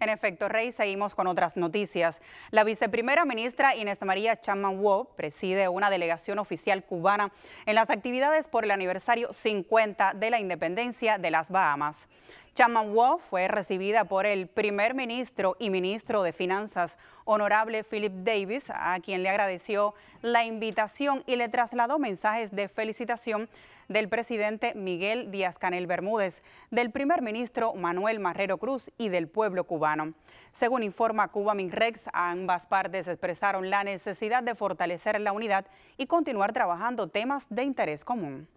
En efecto, Rey, seguimos con otras noticias. La viceprimera ministra Inés María Chaman preside una delegación oficial cubana en las actividades por el aniversario 50 de la independencia de las Bahamas. Chaman Wu fue recibida por el primer ministro y ministro de Finanzas, honorable Philip Davis, a quien le agradeció la invitación y le trasladó mensajes de felicitación del presidente Miguel Díaz-Canel Bermúdez, del primer ministro Manuel Marrero Cruz y del pueblo cubano. Según informa Cuba Minrex, ambas partes expresaron la necesidad de fortalecer la unidad y continuar trabajando temas de interés común.